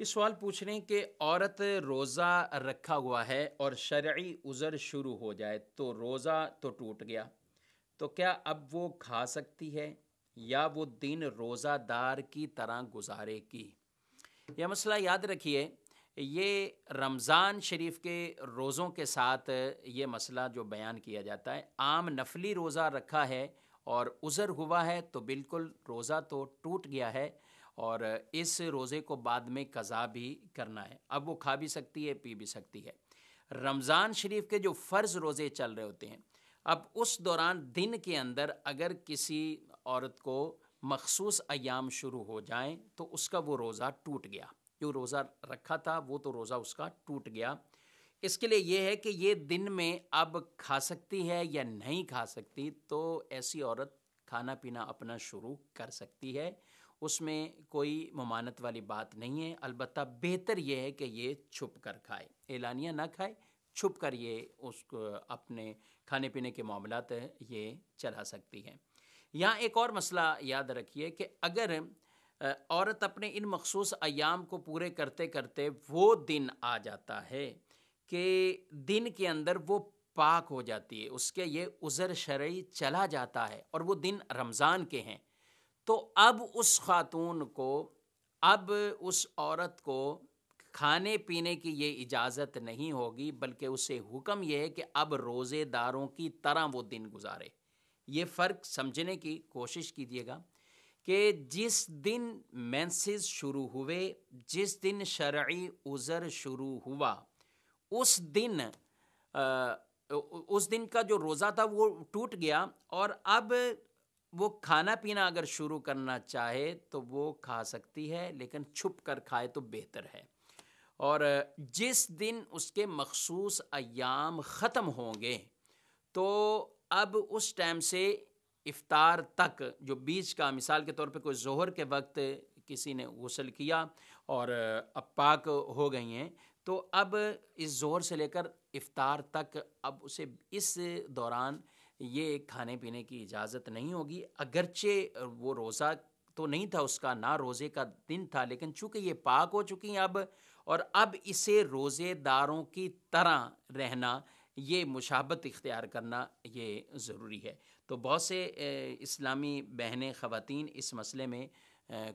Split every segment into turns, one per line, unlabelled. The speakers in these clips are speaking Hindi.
ये सवाल पूछ रहे हैं कि औरत रोज़ा रखा हुआ है और शर्य उज़र शुरू हो जाए तो रोज़ा तो टूट गया तो क्या अब वो खा सकती है या वो दिन रोज़ादार की तरह गुजारेगी यह मसला याद रखिए ये रमज़ान शरीफ के रोज़ों के साथ ये मसला जो बयान किया जाता है आम नफली रोज़ा रखा है और उज़र हुआ है तो बिल्कुल रोज़ा तो टूट गया है और इस रोज़े को बाद में कज़ा भी करना है अब वो खा भी सकती है पी भी सकती है रमज़ान शरीफ के जो फ़र्ज़ रोज़े चल रहे होते हैं अब उस दौरान दिन के अंदर अगर किसी औरत को मखसूस अयाम शुरू हो जाएं तो उसका वो रोज़ा टूट गया जो रोज़ा रखा था वो तो रोज़ा उसका टूट गया इसके लिए ये है कि ये दिन में अब खा सकती है या नहीं खा सकती तो ऐसी औरत खाना पीना अपना शुरू कर सकती है उसमें कोई ममानत वाली बात नहीं है अलबत् बेहतर यह है कि ये छुप कर खाए एलानिया ना खाए छुप कर ये उसको अपने खाने पीने के मामला ये चला सकती है यहाँ एक और मसला याद रखिए कि अगर औरत अपने इन मखसूस अयाम को पूरे करते करते वो दिन आ जाता है कि दिन के अंदर वो पाक हो जाती है उसके ये उज़र शरय चला जाता है और वो दिन रमज़ान के हैं तो अब उस खातून को अब उस औरत को खाने पीने की ये इजाज़त नहीं होगी बल्कि उसे हुक्म यह है कि अब रोज़ेदारों की तरह वो दिन गुजारे ये फ़र्क समझने की कोशिश कीजिएगा कि जिस दिन मैंसेज शुरू हुए जिस दिन शर्य उज़र शुरू हुआ उस दिन आ, उस दिन का जो रोज़ा था वो टूट गया और अब वो खाना पीना अगर शुरू करना चाहे तो वो खा सकती है लेकिन छुप कर खाए तो बेहतर है और जिस दिन उसके मखसूस अयाम ख़त्म होंगे तो अब उस टाइम से इफ़ार तक जो बीच का मिसाल के तौर पे कोई जोहर के वक्त किसी ने गसल किया और अब पाक हो गई हैं तो अब इस जोहर से लेकर इफ़ार तक अब उसे इस दौरान ये खाने पीने की इजाज़त नहीं होगी अगरचे वो रोज़ा तो नहीं था उसका ना रोज़े का दिन था लेकिन चूंकि ये पाक हो चुकी हैं अब और अब इसे रोज़ेदारों की तरह रहना ये मुशाबत इख्तियार करना ये ज़रूरी है तो बहुत से इस्लामी बहनें ख़वातीन इस मसले में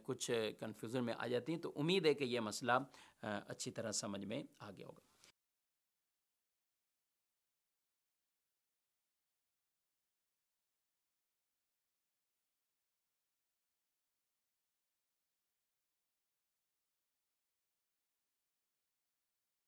कुछ कन्फ्यूज़न में आ जाती हैं तो उम्मीद है कि यह मसला अच्छी तरह समझ में आ गया होगा